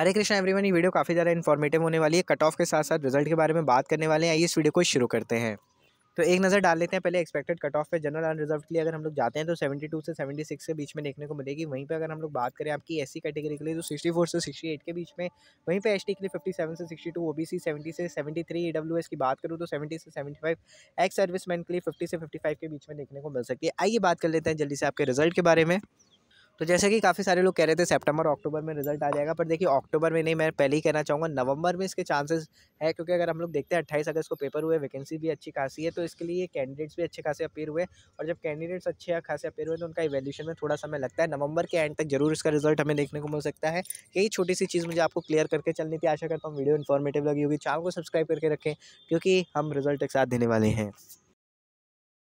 हरे Krishna everyone ये video काफ़ी ज़्यादा इन्फॉर्मेटिव होने वाली है कट ऑफ के साथ साथ रिजल्ट के बारे में बात करने वाले हैं आइए इस वीडियो को शुरू करते हैं तो एक नज़र डाल लेते हैं पहले एक्सपेक्टेड कट ऑफ पे जनरल अनरिजर्व के लिए अगर हम लोग जाते हैं तो 72 से 76 के बीच में देखने को मिलेगी वहीं पे अगर हम लोग बात करें आपकी एससी कैटेगरी के लिए तो 64 से 68 के बीच में वहीं पे एसटी के लिए 57 से 62 ओबीसी 70 से 73 एस e की बात करूँ तो सेवेंटी से सेवेंटी एक्स सर्विस के लिए फिफ्टी से फिफ्टी के बीच में देखने को मिल सकती है आइए बात कर लेते हैं जल्दी से आपके रिजल्ट के बारे में तो जैसे कि काफ़ी सारे लोग कह रहे थे सेप्टेम्बर अक्टूबर में रिजल्ट आ जाएगा पर देखिए अक्टूबर में नहीं मैं पहले ही कहना चाहूँगा नवंबर में इसके चांसेस है क्योंकि अगर हम लोग देखते हैं अट्ठाईस अगस्त को पेपर हुए वैकेंसी भी अच्छी खासी है तो इसके लिए कैंडिडेट्स भी अच्छे खासे अपेयर हुए और जब कैंडिडेट्स अच्छे खासे अपेयर हुए तो उनका इवेल्यूशन में थोड़ा समय लगता है नवंबर के एंड तक जरूर इसका रिजल्ट हमें देखने को मिल सकता है यही छोटी सी चीज़ मुझे आपको क्लियर करके चलने की आशा करता हूँ वीडियो इन्फॉर्मेटिव लगी होगी चैनल को सब्सक्राइब करके रखें क्योंकि हम रिजल्ट एक साथ देने वाले हैं